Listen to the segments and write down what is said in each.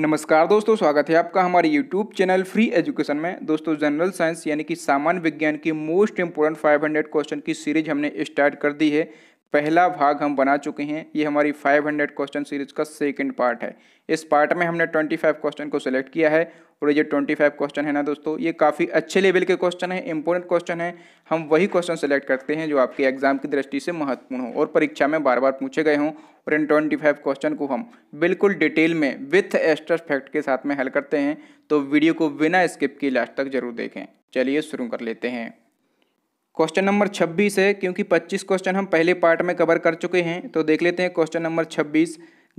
नमस्कार दोस्तों स्वागत है आपका हमारे यूट्यूब चैनल फ्री एजुकेशन में दोस्तों जनरल साइंस यानी कि सामान्य विज्ञान की मोस्ट इम्पोर्टेंट 500 क्वेश्चन की सीरीज हमने स्टार्ट कर दी है पहला भाग हम बना चुके हैं ये हमारी 500 क्वेश्चन सीरीज का सेकंड पार्ट है इस पार्ट में हमने 25 क्वेश्चन को सिलेक्ट किया है और ये 25 क्वेश्चन है ना दोस्तों ये काफ़ी अच्छे लेवल के क्वेश्चन हैं इंपॉर्टेंट क्वेश्चन हैं हम वही क्वेश्चन सेलेक्ट करते हैं जो आपके एग्जाम की दृष्टि से महत्वपूर्ण हो और परीक्षा में बार बार पूछे गए हों और इन ट्वेंटी क्वेश्चन को हम बिल्कुल डिटेल में विथ एस्टर फैक्ट के साथ में हल करते हैं तो वीडियो को बिना स्किप की लास्ट तक जरूर देखें चलिए शुरू कर लेते हैं क्वेश्चन नंबर 26 है क्योंकि 25 क्वेश्चन हम पहले पार्ट में कवर कर चुके हैं तो देख लेते हैं क्वेश्चन नंबर 26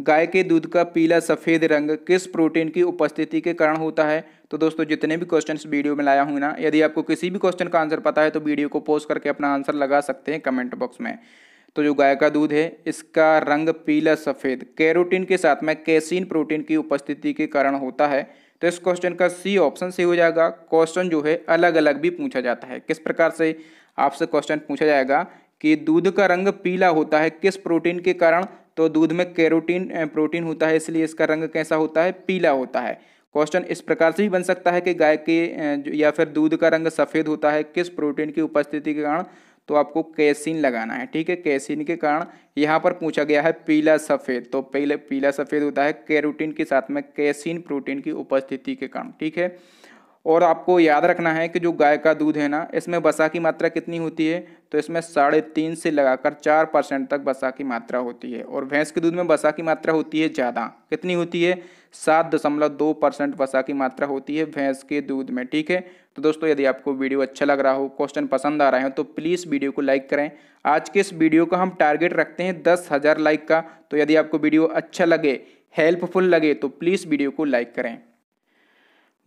गाय के दूध का पीला सफ़ेद रंग किस प्रोटीन की उपस्थिति के कारण होता है तो दोस्तों जितने भी क्वेश्चंस वीडियो में लाया हूँ ना यदि आपको किसी भी क्वेश्चन का आंसर पता है तो वीडियो को पोस्ट करके अपना आंसर लगा सकते हैं कमेंट बॉक्स में तो जो गाय का दूध है इसका रंग पीला सफ़ेद कैरोटीन के साथ में कैसीन प्रोटीन की उपस्थिति के कारण होता है तो इस क्वेश्चन का सी ऑप्शन से हो जाएगा क्वेश्चन जो है अलग अलग भी पूछा जाता है किस प्रकार से आपसे क्वेश्चन पूछा जाएगा कि दूध का रंग पीला होता है किस प्रोटीन के कारण तो दूध में कैरोटीन प्रोटीन होता है इसलिए इसका रंग कैसा होता है पीला होता है क्वेश्चन इस प्रकार से भी बन सकता है कि गाय के या फिर दूध का रंग सफ़ेद होता है किस प्रोटीन की उपस्थिति के कारण तो आपको कैसीन लगाना है ठीक है कैसीन के कारण यहाँ पर पूछा गया है पीला सफ़ेद तो पहले पीला सफ़ेद होता है कैरोटीन के साथ में कैसीन प्रोटीन की उपस्थिति के कारण ठीक है और आपको याद रखना है कि जो गाय का दूध है ना इसमें वसा की मात्रा कितनी होती है तो इसमें साढ़े तीन से लगाकर चार परसेंट तक वसा की मात्रा होती है और भैंस के दूध में वसा की मात्रा होती है ज़्यादा कितनी होती है सात दशमलव दो परसेंट वसा की मात्रा होती है भैंस के दूध में ठीक है तो दोस्तों यदि आपको वीडियो अच्छा लग रहा हो क्वेश्चन पसंद आ रहे हो तो प्लीज़ वीडियो को लाइक करें आज के इस वीडियो का हम टारगेट रखते हैं दस हज़ार लाइक का तो यदि आपको वीडियो अच्छा लगे हेल्पफुल लगे तो प्लीज़ वीडियो को लाइक करें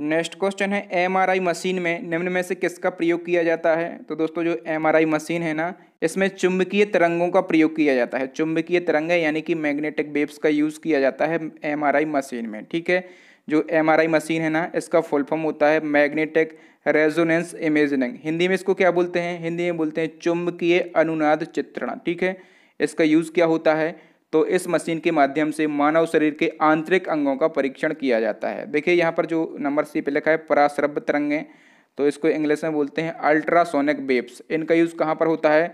नेक्स्ट क्वेश्चन है एमआरआई मशीन में निम्न में से किसका प्रयोग किया जाता है तो दोस्तों जो एमआरआई मशीन है ना इसमें चुंबकीय तरंगों का प्रयोग किया जाता है चुंबकीय तरंगें यानी कि मैग्नेटिक वेव्स का यूज़ किया जाता है एमआरआई मशीन में ठीक है जो एमआरआई मशीन है ना इसका फुल फॉर्म होता है मैग्नेटिक रेजोनेंस इमेजनिंग हिंदी में इसको क्या बोलते हैं हिंदी में बोलते हैं चुंबकीय अनुनाद चित्रण ठीक है इसका यूज़ क्या होता है तो इस मशीन के माध्यम से मानव शरीर के आंतरिक अंगों का परीक्षण किया जाता है देखिए यहाँ पर जो नंबर सी पे लिखा है पराश्रव्य तरंगे तो इसको इंग्लिश में बोलते हैं अल्ट्रासोनिक बेब्स इनका यूज़ कहाँ पर होता है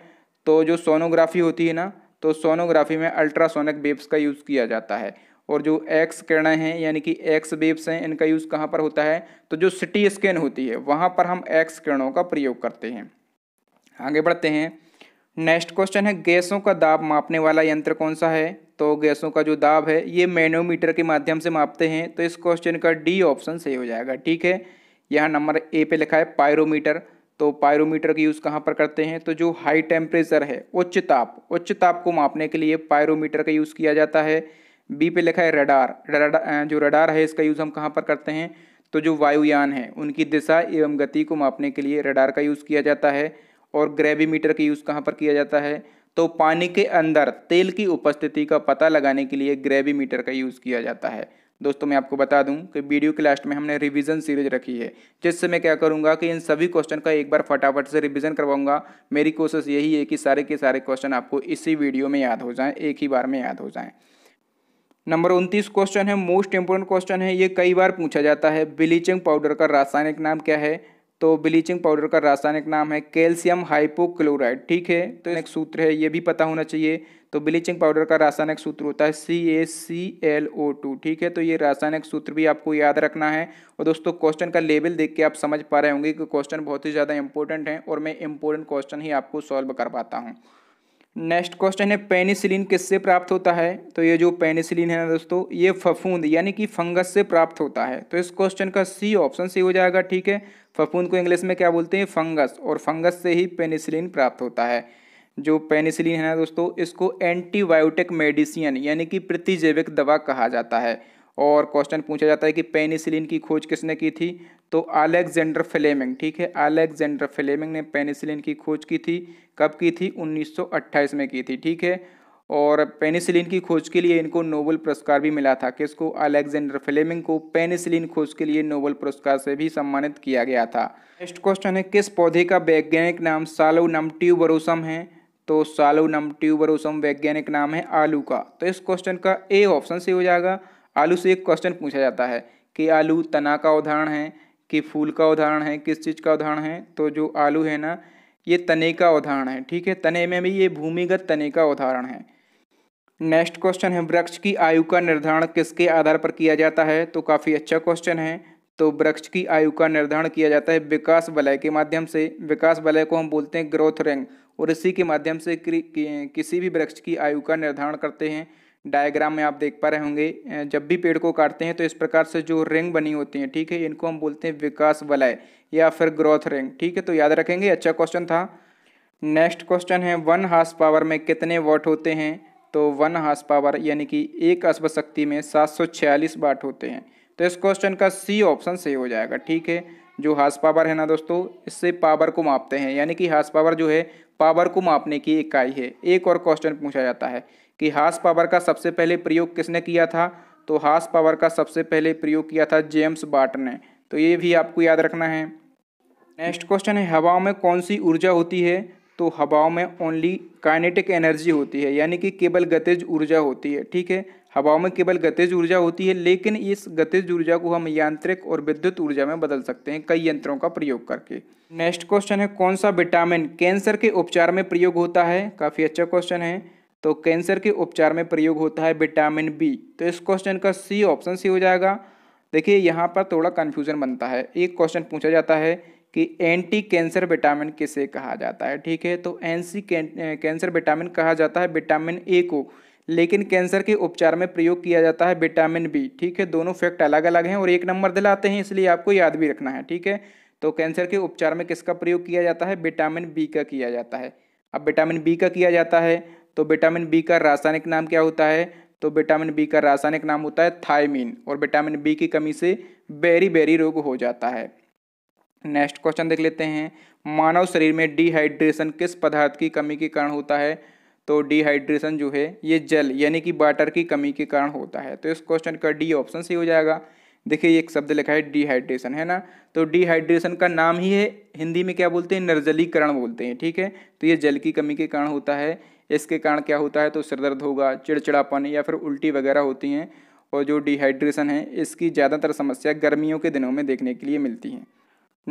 तो जो सोनोग्राफी होती है ना तो सोनोग्राफी में अल्ट्रासोनिक बेब्स का यूज़ किया जाता है और जो एक्स किरणें हैं यानी कि एक्स बेब्स हैं इनका यूज़ कहाँ पर होता है तो जो सिटी स्कैन होती है वहाँ पर हम एक्स किरणों का प्रयोग करते हैं आगे बढ़ते हैं नेक्स्ट क्वेश्चन है गैसों का दाब मापने वाला यंत्र कौन सा है तो गैसों का जो दाब है ये मैनोमीटर के माध्यम से मापते हैं तो इस क्वेश्चन का डी ऑप्शन सही हो जाएगा ठीक है यहाँ नंबर ए पे लिखा है पायरोमीटर तो पायरोमीटर का यूज़ कहाँ पर करते हैं तो जो हाई टेम्परेचर है उच्च ताप उच्च ताप को मापने के लिए पायरोमीटर का यूज़ किया जाता है बी पे लिखा है रडार रडार जो रडार है इसका यूज़ हम कहाँ पर करते हैं तो जो वायुयान है उनकी दिशा एवं गति को मापने के लिए रडार का यूज़ किया जाता है और ग्रेविमीटर का यूज़ कहाँ पर किया जाता है तो पानी के अंदर तेल की उपस्थिति का पता लगाने के लिए ग्रेविमीटर का यूज़ किया जाता है दोस्तों मैं आपको बता दूं कि वीडियो के लास्ट में हमने रिवीजन सीरीज रखी है जिससे मैं क्या करूंगा कि इन सभी क्वेश्चन का एक बार फटाफट से रिवीजन करवाऊंगा मेरी कोशिश यही है कि सारे के सारे क्वेश्चन आपको इसी वीडियो में याद हो जाएं एक ही बार में याद हो जाएं नंबर उनतीस क्वेश्चन है मोस्ट इंपोर्टेंट क्वेश्चन है ये कई बार पूछा जाता है ब्लीचिंग पाउडर का रासायनिक नाम क्या है तो ब्लीचिंग पाउडर का रासायनिक नाम है कैल्शियम हाइपोक्लोराइड ठीक है तो एक सूत्र है ये भी पता होना चाहिए तो ब्लीचिंग पाउडर का रासायनिक सूत्र होता है सी ए सी एल ओ टू ठीक है तो ये रासायनिक सूत्र भी आपको याद रखना है और दोस्तों क्वेश्चन का लेवल देख के आप समझ पा रहे होंगे कि क्वेश्चन बहुत ही ज़्यादा इंपॉर्टेंट है और मैं इंपॉर्टेंट क्वेश्चन ही आपको सॉल्व कर पाता हूँ नेक्स्ट क्वेश्चन है पेनिसिलिन किससे प्राप्त होता है तो ये जो पेनिसिलिन है ना दोस्तों ये फफूंद यानी कि फंगस से प्राप्त होता है तो इस क्वेश्चन का सी ऑप्शन सही हो जाएगा ठीक है फफूंद को इंग्लिश में क्या बोलते हैं फंगस और फंगस से ही पेनिसिलिन प्राप्त होता है जो पेनिसिलिन है ना दोस्तों इसको एंटीबायोटिक मेडिसिन यानी कि प्रतिजैविक दवा कहा जाता है और क्वेश्चन पूछा जाता है कि पेनिसिलिन की खोज किसने की थी तो अलेक्जेंडर फ्लेमिंग ठीक है अलेक्जेंडर फ्लेमिंग ने पेनिसिलिन की खोज की थी कब की थी 1928 में की थी ठीक है और पेनिसिलिन की खोज के लिए इनको नोबल पुरस्कार भी मिला था किसको अलेक्जेंडर फ्लेमिंग को पेनिसिलिन खोज के लिए नोबल पुरस्कार से भी सम्मानित किया गया था नेक्स्ट क्वेश्चन है किस पौधे का वैज्ञानिक नाम सालोनम ट्यूबरोसम है तो नम ट्यूबरोसम वैज्ञानिक नाम है आलू का तो इस क्वेश्चन का ए ऑप्शन से हो जाएगा आलू से एक क्वेश्चन पूछा जाता है कि आलू तना का उदाहरण है कि फूल का उदाहरण है किस चीज़ का उदाहरण है तो जो आलू है ना ये तने का उदाहरण है ठीक है तने में भी ये भूमिगत तने का उदाहरण है नेक्स्ट क्वेश्चन है वृक्ष की आयु का निर्धारण किसके आधार पर किया जाता है तो काफ़ी अच्छा क्वेश्चन है तो वृक्ष की आयु का निर्धारण किया जाता है विकास वलय के माध्यम से विकास वलय को हम बोलते हैं ग्रोथ रैंक और इसी के माध्यम से कि, कि, किसी भी वृक्ष की आयु का निर्धारण करते हैं डायग्राम में आप देख पा रहे होंगे जब भी पेड़ को काटते हैं तो इस प्रकार से जो रिंग बनी होती है ठीक है इनको हम बोलते हैं विकास वलय या फिर ग्रोथ रिंग ठीक है तो याद रखेंगे अच्छा क्वेश्चन था नेक्स्ट क्वेश्चन है वन हार्स पावर में कितने वॉट होते हैं तो वन हार्स पावर यानी कि एक अश्व शक्ति में सात सौ छियालीस वाट होते हैं तो इस क्वेश्चन का सी ऑप्शन सही हो जाएगा ठीक है जो हार्स पावर है ना दोस्तों इससे पावर को मापते हैं यानी कि हार्स पावर जो है पावर को मापने की इकाई है एक और क्वेश्चन पूछा जाता है कि हास पावर का सबसे पहले प्रयोग किसने किया था तो हास पावर का सबसे पहले प्रयोग किया था जेम्स बाट ने तो ये भी आपको याद रखना है नेक्स्ट क्वेश्चन है हवाओं में कौन सी ऊर्जा होती है तो हवाओं में ओनली काइनेटिक एनर्जी होती है यानी कि केवल गतिज ऊर्जा होती है ठीक है हवाओं में केवल गतिज ऊर्जा होती है लेकिन इस गतिज ऊर्जा को हम यांत्रिक और विद्युत ऊर्जा में बदल सकते हैं कई यंत्रों का प्रयोग करके नेक्स्ट क्वेश्चन है कौन सा विटामिन कैंसर के उपचार में प्रयोग होता है काफ़ी अच्छा क्वेश्चन है तो कैंसर के उपचार में प्रयोग होता है विटामिन बी तो इस क्वेश्चन का सी ऑप्शन सी हो जाएगा देखिए यहाँ पर थोड़ा कन्फ्यूजन बनता है एक क्वेश्चन पूछा जाता है कि एंटी कैंसर विटामिन किसे कहा जाता है ठीक है तो एनसी कैंसर विटामिन कहा जाता है विटामिन ए को लेकिन कैंसर के उपचार में प्रयोग किया जाता है विटामिन बी ठीक है दोनों फैक्ट अलग अलग हैं और एक नंबर दिलाते हैं इसलिए आपको याद भी रखना है ठीक है तो कैंसर के उपचार में किसका प्रयोग किया जाता है विटामिन बी का किया जाता है अब विटामिन बी का किया जाता है तो विटामिन बी का रासायनिक नाम क्या होता है तो विटामिन बी का रासायनिक नाम होता है थायमिन और विटामिन बी की कमी से बेरी बेरी रोग हो जाता है नेक्स्ट क्वेश्चन देख लेते हैं मानव शरीर में डिहाइड्रेशन किस पदार्थ की कमी के कारण होता है तो डिहाइड्रेशन जो है ये जल यानी कि वाटर की कमी के कारण होता है तो इस क्वेश्चन का डी ऑप्शन सही हो जाएगा देखिए एक शब्द लिखा है डिहाइड्रेशन है ना तो डिहाइड्रेशन का नाम ही है हिंदी में क्या बोलते हैं निर्जलीकरण बोलते हैं ठीक है तो ये जल की कमी के कारण होता है इसके कारण क्या होता है तो सिरदर्द होगा चिड़चिड़ापन या फिर उल्टी वगैरह होती हैं और जो डिहाइड्रेशन है इसकी ज़्यादातर समस्या गर्मियों के दिनों में देखने के लिए मिलती है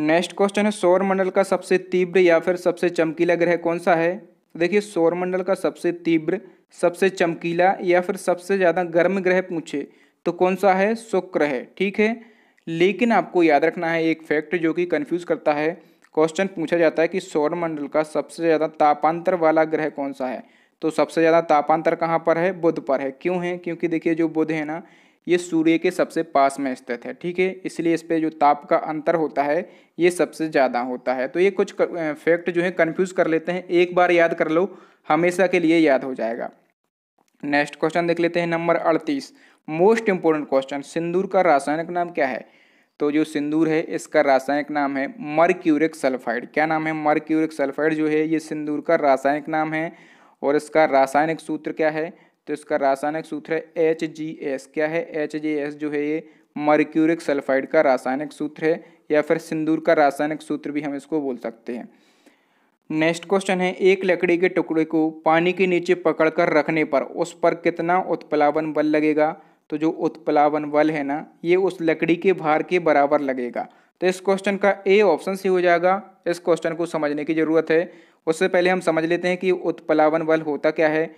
नेक्स्ट क्वेश्चन है सौरमंडल का सबसे तीव्र या फिर सबसे चमकीला ग्रह कौन सा है देखिए सौरमंडल का सबसे तीव्र सबसे चमकीला या फिर सबसे ज़्यादा गर्म ग्रह पूछे तो कौन सा है शुक्र है ठीक है लेकिन आपको याद रखना है एक फैक्ट जो कि कन्फ्यूज़ करता है क्वेश्चन पूछा जाता है कि सौरमंडल का सबसे ज़्यादा तापांतर वाला ग्रह कौन सा है तो सबसे ज़्यादा तापांतर कहाँ पर है बुध पर है क्यों है क्योंकि देखिए जो बुध है ना ये सूर्य के सबसे पास में स्थित है ठीक है इसलिए इस पर जो ताप का अंतर होता है ये सबसे ज़्यादा होता है तो ये कुछ फैक्ट जो है कन्फ्यूज़ कर लेते हैं एक बार याद कर लो हमेशा के लिए याद हो जाएगा नेक्स्ट क्वेश्चन देख लेते हैं नंबर अड़तीस मोस्ट इंपॉर्टेंट क्वेश्चन सिंदूर का रासायनिक नाम क्या है तो जो सिंदूर है इसका रासायनिक नाम है मरक्यूरिक सल्फाइड क्या नाम है मरक्यूरिक सल्फाइड जो है ये सिंदूर का रासायनिक नाम है और इसका रासायनिक सूत्र क्या है तो इसका रासायनिक सूत्र है एच जी एस क्या है एच जी एस जो है ये मर्क्यूरिक सल्फाइड का रासायनिक सूत्र है या फिर सिंदूर का रासायनिक सूत्र भी हम इसको बोल सकते हैं नेक्स्ट क्वेश्चन है एक लकड़ी के टुकड़े को पानी के नीचे पकड़कर रखने पर उस पर कितना उत्प्लावन बल लगेगा तो जो उत्प्लावन बल है ना ये उस लकड़ी के भार के बराबर लगेगा तो इस क्वेश्चन का ए ऑप्शन सी हो जाएगा इस क्वेश्चन को समझने की ज़रूरत है उससे पहले हम समझ लेते हैं कि उत्प्लावन बल होता क्या है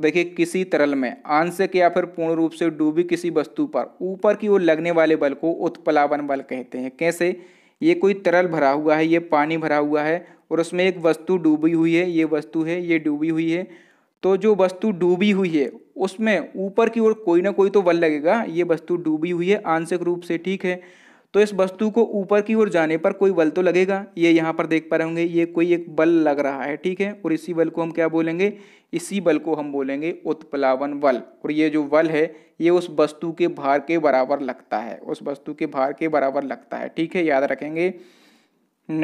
देखिए किसी तरल में आंशिक या फिर पूर्ण रूप से डूबी किसी वस्तु पर ऊपर की ओर लगने वाले बल को उत्प्लावन बल कहते हैं कैसे ये कोई तरल भरा हुआ है ये पानी भरा हुआ है और उसमें एक वस्तु डूबी हुई है ये वस्तु है ये डूबी हुई है तो जो वस्तु डूबी हुई है उसमें ऊपर की ओर कोई ना कोई तो बल लगेगा ये वस्तु डूबी हुई है आंशिक रूप से ठीक है तो इस वस्तु को ऊपर की ओर जाने पर कोई बल तो लगेगा ये यहाँ पर देख पा रहे होंगे ये कोई एक बल लग रहा है ठीक है और इसी बल को हम क्या बोलेंगे इसी बल को हम बोलेंगे उत्प्लावन बल और ये जो बल है ये उस वस्तु के भार के बराबर लगता है उस वस्तु के भार के बराबर लगता है ठीक है याद रखेंगे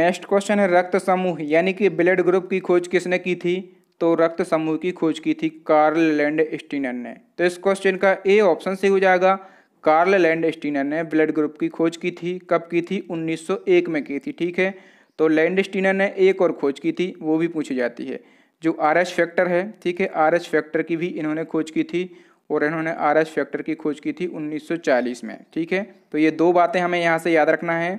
नेक्स्ट क्वेश्चन है रक्त समूह यानी कि ब्लड ग्रुप की खोज किसने की थी तो रक्त समूह की खोज की थी कार्ल लैंड स्टीनर ने तो इस क्वेश्चन का ए ऑप्शन से हो जाएगा कार्ल लैंड स्टीनर ने ब्लड ग्रुप की खोज की थी कब की थी 1901 में की थी ठीक है तो लैंड स्टीनर ने एक और खोज की थी वो भी पूछी जाती है जो आर एच फैक्टर है ठीक है आर एच फैक्टर की भी इन्होंने खोज की थी और इन्होंने आर एच फैक्टर की खोज की थी 1940 में ठीक है तो ये दो बातें हमें यहाँ से याद रखना है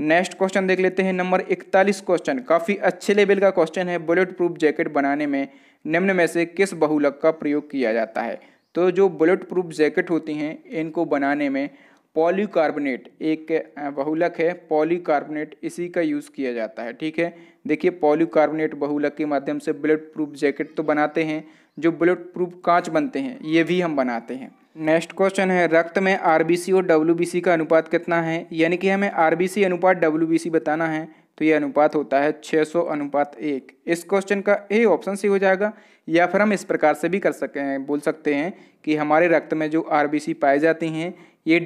नेक्स्ट क्वेश्चन देख लेते हैं नंबर इकतालीस क्वेश्चन काफ़ी अच्छे लेवल का क्वेश्चन है बुलेट प्रूफ जैकेट बनाने में निम्न में से किस बहुलक का प्रयोग किया जाता है तो जो बुलेट प्रूफ जैकेट होती हैं इनको बनाने में पॉलीकार्बोनेट एक बहुलक है पॉलीकार्बोनेट इसी का यूज़ किया जाता है ठीक है देखिए पॉलीकार्बोनेट बहुलक के माध्यम से बुलेट प्रूफ जैकेट तो बनाते हैं जो बुलेट प्रूफ कांच बनते हैं ये भी हम बनाते हैं नेक्स्ट क्वेश्चन है रक्त में सी और सी का अनुपात कितना है यानी कि हमें सी अनुपात सी बताना है तो ये अनुपात होता है 600 अनुपात एक इस क्वेश्चन का ए ऑप्शन सी हो जाएगा या फिर हम इस प्रकार से भी कर सकते हैं बोल सकते हैं कि हमारे रक्त में जो आर सी पाई जाती हैं ये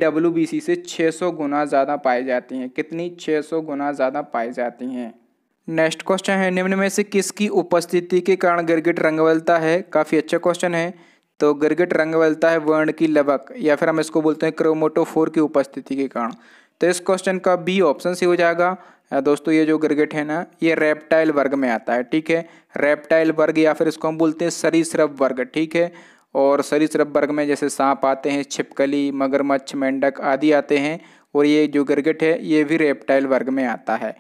सी से 600 गुना ज़्यादा पाई जाती हैं कितनी 600 गुना ज़्यादा पाई जाती हैं नेक्स्ट क्वेश्चन है निम्न में से किसकी उपस्थिति के कारण गिरगिट रंगवलता है काफ़ी अच्छा क्वेश्चन है तो गिरगिट रंग बदलता है वर्ण की लबक या फिर हम इसको बोलते हैं क्रोमोटोफोर की उपस्थिति के कारण तो इस क्वेश्चन का बी ऑप्शन से हो जाएगा दोस्तों ये जो गिरगिट है ना ये रेप्टाइल वर्ग में आता है ठीक है रेप्टाइल वर्ग या फिर इसको हम बोलते हैं सरीसृप वर्ग ठीक है और सरीसृप वर्ग में जैसे सांप आते हैं छिपकली मगरमच्छ मेंढक आदि आते हैं और ये जो गिरगिट है ये भी रेप्टाइल वर्ग में आता है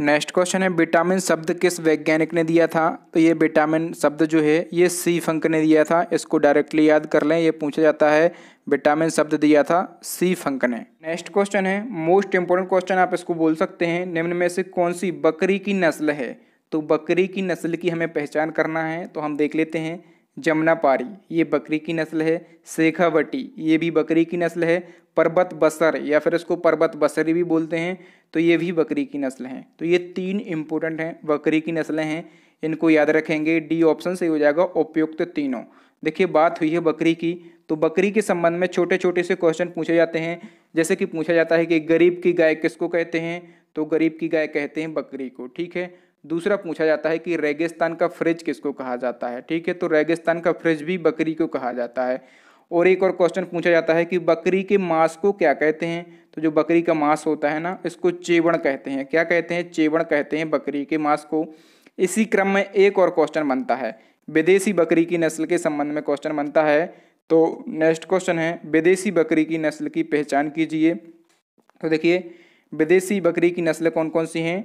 नेक्स्ट क्वेश्चन है विटामिन शब्द किस वैज्ञानिक ने दिया था तो ये विटामिन शब्द जो है ये सी फंक ने दिया था इसको डायरेक्टली याद कर लें ये पूछा जाता है विटामिन शब्द दिया था सी फंक ने नेक्स्ट क्वेश्चन है मोस्ट इंपोर्टेंट क्वेश्चन आप इसको बोल सकते हैं निम्न में से कौन सी बकरी की नस्ल है तो बकरी की नस्ल की हमें पहचान करना है तो हम देख लेते हैं जमुना पारी ये बकरी की नस्ल है शेखावटी ये भी बकरी की नस्ल है पर्वत बसर या फिर इसको पर्वत बसरी भी बोलते हैं तो ये भी बकरी की नस्ल हैं तो ये तीन इंपॉर्टेंट हैं बकरी की नस्लें हैं इनको याद रखेंगे डी ऑप्शन से हो जाएगा उपयुक्त तीनों देखिए बात हुई है बकरी की तो बकरी के संबंध में छोटे छोटे से क्वेश्चन पूछे जाते हैं जैसे कि पूछा जाता है कि गरीब की गाय किसको कहते हैं तो गरीब की गाय कहते हैं बकरी को ठीक है दूसरा पूछा जाता है कि रेगिस्तान का फ्रिज किसको कहा जाता है ठीक है तो रेगिस्तान का फ्रिज भी बकरी को कहा जाता है और एक और क्वेश्चन पूछा जाता है कि बकरी के मांस को क्या कहते हैं तो जो बकरी का मांस होता है ना इसको चेवण कहते हैं क्या कहते हैं चेवण कहते हैं बकरी के मांस को इसी क्रम में एक और क्वेश्चन बनता है विदेशी बकरी की नस्ल के संबंध में क्वेश्चन बनता है तो नेक्स्ट क्वेश्चन है विदेशी बकरी की नस्ल की पहचान कीजिए तो देखिए विदेशी बकरी की नस्लें कौन कौन सी हैं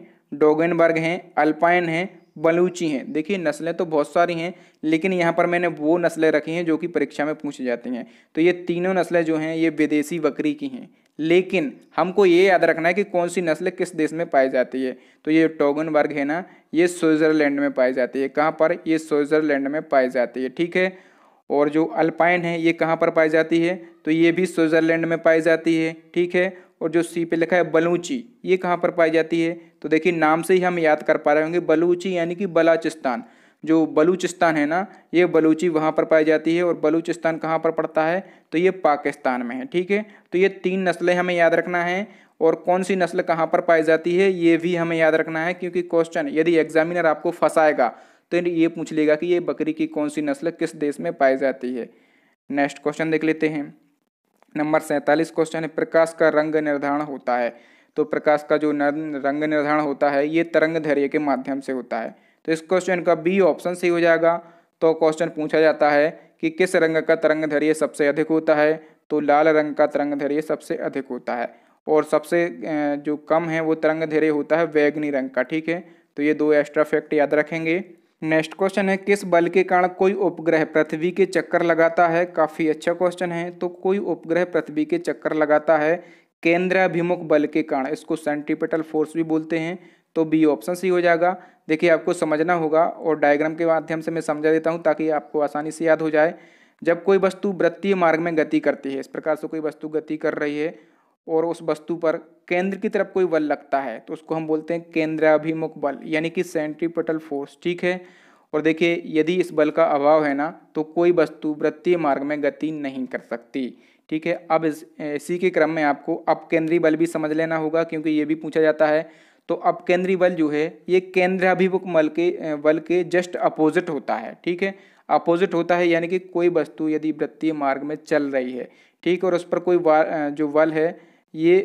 डोगनबर्ग हैं अल्पाइन हैं बलूची हैं देखिए नस्लें तो बहुत सारी हैं लेकिन यहाँ पर मैंने वो नस्लें रखी हैं जो कि परीक्षा में पूछी जाती हैं तो ये तीनों नस्लें जो हैं ये विदेशी बकरी की हैं लेकिन हमको ये याद रखना है कि कौन सी नस्ल किस देश में पाई जाती है तो ये टोगन वर्ग है ना ये स्विट्ज़रलैंड में पाई जाती है कहाँ पर ये स्विट्ज़रलैंड में पाई जाती है ठीक है और जो अल्पाइन है ये कहाँ पर पाई जाती है तो ये भी स्विट्ज़रलैंड में पाई जाती है ठीक है और जो सी पे लिखा है बलूची ये कहाँ पर पाई जाती है तो देखिए नाम से ही हम याद कर पा रहे होंगे बलूची यानी कि बलाचिस्तान जो बलूचिस्तान है ना ये बलूची वहाँ पर पाई जाती है और बलूचिस्तान कहाँ पर पड़ता है तो ये पाकिस्तान में है ठीक है तो ये तीन नस्लें हमें याद रखना है और कौन सी नस्ल कहाँ पर पाई जाती है ये भी हमें याद रखना है क्योंकि क्वेश्चन यदि एग्जामिनर आपको फंसाएगा तो ये पूछ लेगा कि ये बकरी की कौन सी नस्ल किस देश में पाई जाती है नेक्स्ट क्वेश्चन देख लेते हैं नंबर सैंतालीस क्वेश्चन है प्रकाश का रंग निर्धारण होता है तो प्रकाश का जो रंग निर्धारण होता है ये तरंग धैर्य के माध्यम से होता है तो इस क्वेश्चन का बी ऑप्शन सही हो जाएगा तो क्वेश्चन पूछा जाता है कि किस रंग का तरंग धैर्य सबसे अधिक होता है तो लाल रंग का तरंग धैर्य सबसे अधिक होता है और सबसे जो कम है वो तरंग धैर्य होता है वैग्नी रंग का ठीक है तो ये दो एक्स्ट्रा फैक्ट याद रखेंगे नेक्स्ट क्वेश्चन है किस बल के कारण कोई उपग्रह पृथ्वी के चक्कर लगाता है काफ़ी अच्छा क्वेश्चन है तो कोई उपग्रह पृथ्वी के चक्कर लगाता है केंद्राभिमुख बल के कारण इसको सेंटिपेटल फोर्स भी बोलते हैं तो बी ऑप्शन सही हो जाएगा देखिए आपको समझना होगा और डायग्राम के माध्यम से मैं समझा देता हूँ ताकि आपको आसानी से याद हो जाए जब कोई वस्तु वृत्तीय मार्ग में गति करती है इस प्रकार से कोई वस्तु गति कर रही है और उस वस्तु पर केंद्र की तरफ कोई बल लगता है तो उसको हम बोलते हैं केंद्राभिमुख बल यानी कि सेंट्रीपटल फोर्स ठीक है और देखिए यदि इस बल का अभाव है ना तो कोई वस्तु वृत्तीय मार्ग में गति नहीं कर सकती ठीक है अब इस इसी के क्रम में आपको अपकेंद्रीय बल भी समझ लेना होगा क्योंकि ये भी पूछा जाता है तो अब केंद्रीय बल जो है ये केंद्राभिमुख बल के बल के जस्ट अपोजिट होता है ठीक है अपोजिट होता है यानी कि कोई वस्तु यदि वृत्तीय मार्ग में चल रही है ठीक और उस पर कोई जो बल है ये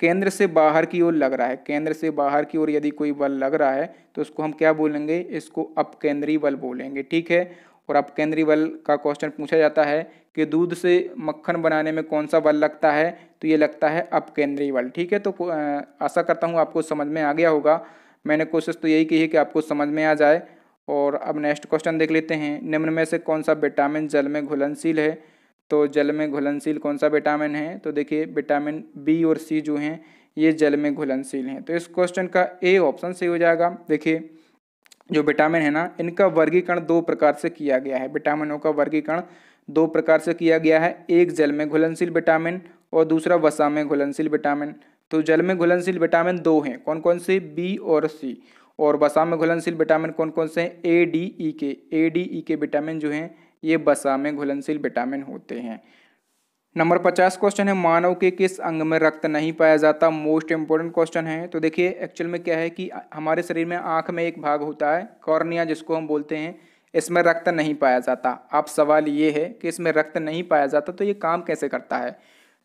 केंद्र से बाहर की ओर लग रहा है केंद्र से बाहर की ओर यदि कोई बल लग रहा है तो उसको हम क्या बोलेंगे इसको अपकेंद्रीय बल बोलेंगे ठीक है और आप केंद्रीय बल का क्वेश्चन पूछा जाता है कि दूध से मक्खन बनाने में कौन सा बल लगता है तो ये लगता है अपकेंद्रीय बल ठीक है तो आशा करता हूँ आपको समझ में आ गया होगा मैंने कोशिश तो यही की है कि आपको समझ में आ जाए और अब नेक्स्ट क्वेश्चन देख लेते हैं निम्न में से कौन सा विटामिन जल में घुलनशील है तो जल में घुलनशील कौन सा विटामिन है तो देखिए विटामिन बी और सी जो हैं ये जल में घुलनशील हैं तो इस क्वेश्चन का ए ऑप्शन सही हो जाएगा देखिए जो विटामिन है ना इनका वर्गीकरण दो प्रकार से किया गया है विटामिनों का वर्गीकरण दो प्रकार से किया गया है एक जल में घुलनशील विटामिन और दूसरा वसा में घुलनशील विटामिन तो जल में घुलनशील विटामिन दो हैं कौन कौन से बी और सी और वसा में घुलनशील विटामिन कौन कौन से हैं ए डी ई के ए डी ई के विटामिन जो हैं ये वसा में घुलनशील विटामिन होते हैं नंबर पचास क्वेश्चन है मानव के किस अंग में रक्त नहीं पाया जाता मोस्ट इंपॉर्टेंट क्वेश्चन है तो देखिए एक्चुअल में क्या है कि हमारे शरीर में आँख में एक भाग होता है कॉर्निया जिसको हम बोलते हैं इसमें रक्त नहीं पाया जाता अब सवाल ये है कि इसमें रक्त नहीं पाया जाता तो ये काम कैसे करता है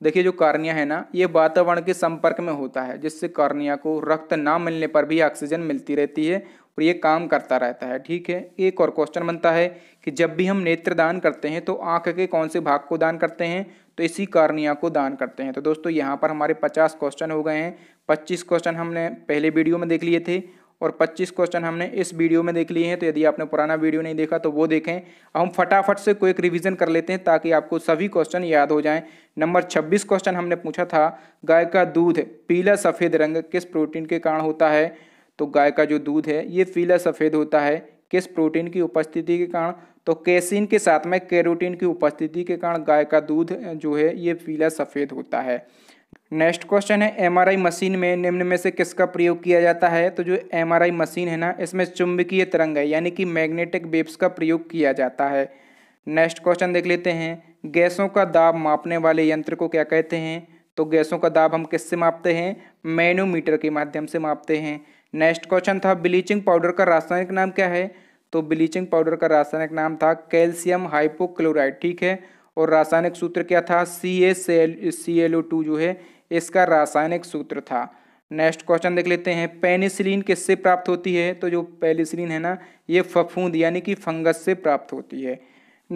देखिए जो कार्निया है ना ये वातावरण के संपर्क में होता है जिससे कार्निया को रक्त ना मिलने पर भी ऑक्सीजन मिलती रहती है और ये काम करता रहता है ठीक है एक और क्वेश्चन बनता है कि जब भी हम नेत्रदान करते हैं तो आँख के कौन से भाग को दान करते हैं तो इसी कार्निया को दान करते हैं तो दोस्तों यहाँ पर हमारे पचास क्वेश्चन हो गए हैं पच्चीस क्वेश्चन हमने पहले वीडियो में देख लिए थे और 25 क्वेश्चन हमने इस वीडियो में देख लिए हैं तो यदि आपने पुराना वीडियो नहीं देखा तो वो देखें अब हम फटाफट से कोई एक रिविजन कर लेते हैं ताकि आपको सभी क्वेश्चन याद हो जाएं नंबर 26 क्वेश्चन हमने पूछा था गाय का दूध पीला सफ़ेद रंग किस प्रोटीन के कारण होता है तो गाय का जो दूध है ये पीला सफ़ेद होता है किस प्रोटीन की उपस्थिति के कारण तो केसिन के साथ में कैरोटीन की उपस्थिति के कारण गाय का दूध जो है ये पीला सफ़ेद होता है नेक्स्ट क्वेश्चन है एमआरआई मशीन में निम्न में से किसका प्रयोग किया जाता है तो जो एमआरआई मशीन है ना इसमें चुंबकीय तरंग है यानी कि मैग्नेटिक वेब्स का प्रयोग किया जाता है नेक्स्ट क्वेश्चन देख लेते हैं गैसों का दाब मापने वाले यंत्र को क्या कहते हैं तो गैसों का दाब हम किससे मापते हैं मैनोमीटर के माध्यम से मापते हैं नेक्स्ट क्वेश्चन था ब्लीचिंग पाउडर का रासायनिक नाम क्या है तो ब्लीचिंग पाउडर का रासायनिक नाम था कैल्शियम हाइपोक्लोराइड ठीक है और रासायनिक सूत्र क्या था सी ए सी एल ओ टू जो है इसका रासायनिक सूत्र था नेक्स्ट क्वेश्चन देख लेते हैं पेनिसिलिन किससे प्राप्त होती है तो जो पेनिसिलिन है ना ये फफूंद यानी कि फंगस से प्राप्त होती है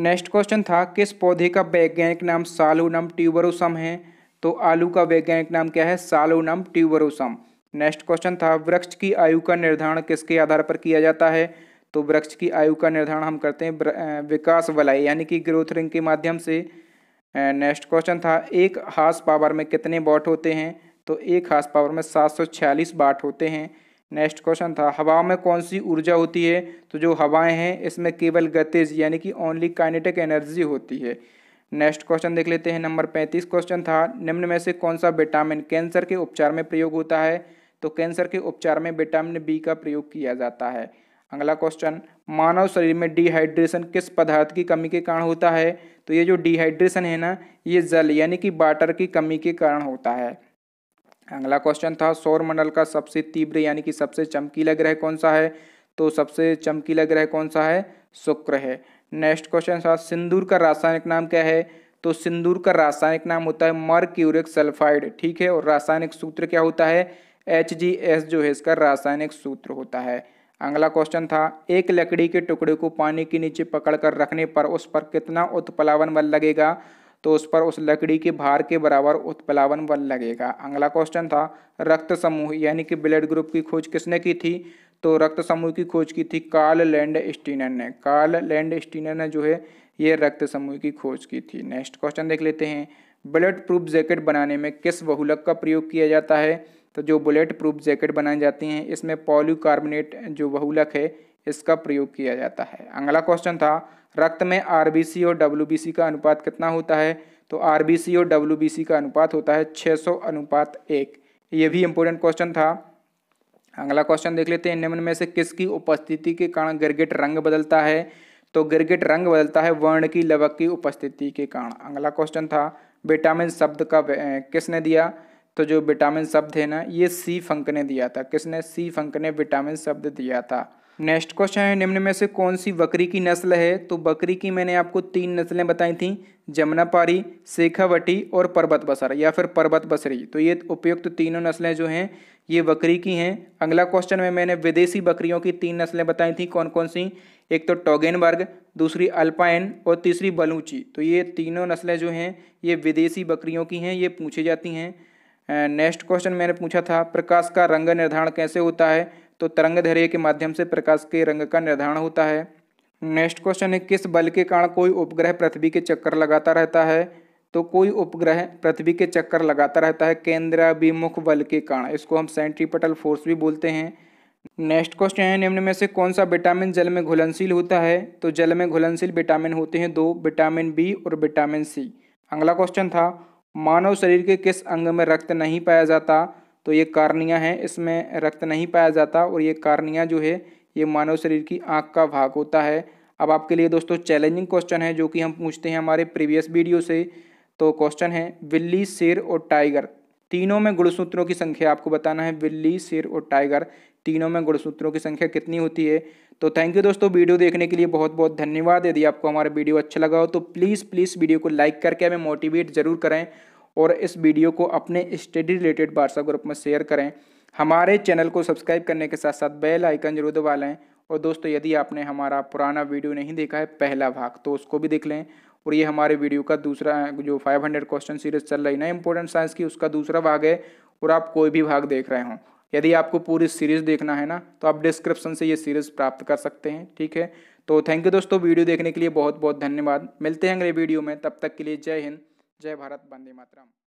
नेक्स्ट क्वेश्चन था किस पौधे का वैज्ञानिक नाम सालोनम ट्यूबरोसम है तो आलू का वैज्ञानिक नाम क्या है सालोनम ट्यूबरोसम नेक्स्ट क्वेश्चन था वृक्ष की आयु का निर्धारण किसके आधार पर किया जाता है तो वृक्ष की आयु का निर्धारण हम करते हैं विकास वलय यानी कि ग्रोथ रिंग के माध्यम से नेक्स्ट क्वेश्चन था एक हास पावर में कितने बॉट होते हैं तो एक हास पावर में सात सौ छियालीस बाट होते हैं नेक्स्ट क्वेश्चन था हवा में कौन सी ऊर्जा होती है तो जो हवाएं हैं इसमें केवल गतिज यानी कि ओनली काइनेटिक एनर्जी होती है नेक्स्ट क्वेश्चन देख लेते हैं नंबर पैंतीस क्वेश्चन था निम्न में से कौन सा विटामिन कैंसर के उपचार में प्रयोग होता है तो कैंसर के उपचार में विटामिन बी का प्रयोग किया जाता है अगला क्वेश्चन मानव शरीर में डिहाइड्रेशन किस पदार्थ की कमी के कारण होता है तो ये जो डिहाइड्रेशन है ना ये जल यानी कि वाटर की कमी के कारण होता है अगला क्वेश्चन था सौरमंडल का सबसे तीव्र यानी कि सबसे चमकीला ग्रह कौन सा है तो सबसे चमकीला ग्रह कौन सा है शुक्र है नेक्स्ट क्वेश्चन था सिंदूर का रासायनिक नाम क्या है तो सिंदूर का रासायनिक नाम होता है मर्क्यूरिक सल्फाइड ठीक है और रासायनिक सूत्र क्या होता है एच जो है इसका रासायनिक सूत्र होता है अगला क्वेश्चन था एक लकड़ी के टुकड़े को पानी के नीचे पकड़कर रखने पर उस पर कितना उत्पलावन बल लगेगा तो उस पर उस लकड़ी के भार के बराबर उत्प्लावन बल लगेगा अगला क्वेश्चन था रक्त समूह यानी कि ब्लड ग्रुप की खोज किसने की थी तो रक्त समूह की खोज की थी कार्ल लैंड स्टीनर ने कार्ल लैंड स्टीनर ने जो है ये रक्त समूह की खोज की थी नेक्स्ट क्वेश्चन देख लेते हैं ब्लड प्रूफ जैकेट बनाने में किस बहुलक का प्रयोग किया जाता है तो जो बुलेट प्रूफ जैकेट बनाई जाती हैं इसमें पॉलीकार्बोनेट जो बहुलक है इसका प्रयोग किया जाता है अगला क्वेश्चन था रक्त में आर और डब्ल्यू का अनुपात कितना होता है तो आर और डब्ल्यू का अनुपात होता है छः अनुपात एक ये भी इम्पोर्टेंट क्वेश्चन था अगला क्वेश्चन देख लेते हैं निम्न में से किसकी उपस्थिति के कारण गिरगिट रंग बदलता है तो गिरगिट रंग बदलता है वर्ण की लवक की उपस्थिति के कारण अगला क्वेश्चन था विटामिन शब्द का किसने दिया तो जो विटामिन शब्द है ना ये सी फंक ने दिया था किसने सी फंक ने विटामिन शब्द दिया था नेक्स्ट क्वेश्चन है निम्न में से कौन सी बकरी की नस्ल है तो बकरी की मैंने आपको तीन नस्लें बताई थी जमुनापारी शेखावटी और पर्वत बसर या फिर पर्वत बसरी तो ये उपयुक्त तो तीनों नस्लें जो हैं ये बकरी की हैं अगला क्वेश्चन में मैंने विदेशी बकरियों की तीन नस्लें बताई थी कौन कौन सी एक तो टोगेनबर्ग दूसरी अल्पाइन और तीसरी बलूची तो ये तीनों नस्लें जो हैं ये विदेशी बकरियों की हैं ये पूछी जाती हैं नेक्स्ट क्वेश्चन मैंने पूछा था प्रकाश का रंग निर्धारण कैसे होता है तो तरंग धैर्य के माध्यम से प्रकाश के रंग का निर्धारण होता है नेक्स्ट क्वेश्चन है किस बल के कारण कोई उपग्रह पृथ्वी के चक्कर लगाता रहता है तो कोई उपग्रह पृथ्वी के चक्कर लगाता रहता है केंद्राभिमुख बल के कारण इसको हम सेंट्रीपटल फोर्स भी बोलते हैं नेक्स्ट क्वेश्चन है निम्न में से कौन सा विटामिन जल में घुलनशील होता है तो जल में घुलनशील विटामिन होते हैं दो विटामिन बी और विटामिन सी अगला क्वेश्चन था मानव शरीर के किस अंग में रक्त नहीं पाया जाता तो ये कार्निया है इसमें रक्त नहीं पाया जाता और ये कार्निया जो है ये मानव शरीर की आँख का भाग होता है अब आपके लिए दोस्तों चैलेंजिंग क्वेश्चन है जो कि हम पूछते हैं हमारे प्रीवियस वीडियो से तो क्वेश्चन है बिल्ली शेर और टाइगर तीनों में गुणसूत्रों की संख्या आपको बताना है बिल्ली सिर और टाइगर तीनों में गुणसूत्रों की संख्या कितनी होती है तो थैंक यू दोस्तों वीडियो देखने के लिए बहुत बहुत धन्यवाद यदि आपको हमारा वीडियो अच्छा लगा हो तो प्लीज़ प्लीज़ वीडियो को लाइक करके हमें मोटिवेट ज़रूर करें और इस वीडियो को अपने स्टडी रिलेटेड व्हाट्सएप ग्रुप में शेयर करें हमारे चैनल को सब्सक्राइब करने के साथ साथ बेल आइकन जरूर दबा लें और दोस्तों यदि आपने हमारा पुराना वीडियो नहीं देखा है पहला भाग तो उसको भी देख लें और ये हमारे वीडियो का दूसरा जो 500 क्वेश्चन सीरीज चल रही ना इंपॉर्टेंट साइंस की उसका दूसरा भाग है और आप कोई भी भाग देख रहे हो यदि आपको पूरी सीरीज देखना है ना तो आप डिस्क्रिप्शन से ये सीरीज प्राप्त कर सकते हैं ठीक है तो थैंक यू दोस्तों वीडियो देखने के लिए बहुत बहुत धन्यवाद मिलते हैं अगले वीडियो में तब तक के लिए जय हिंद जय भारत बंदे मातरम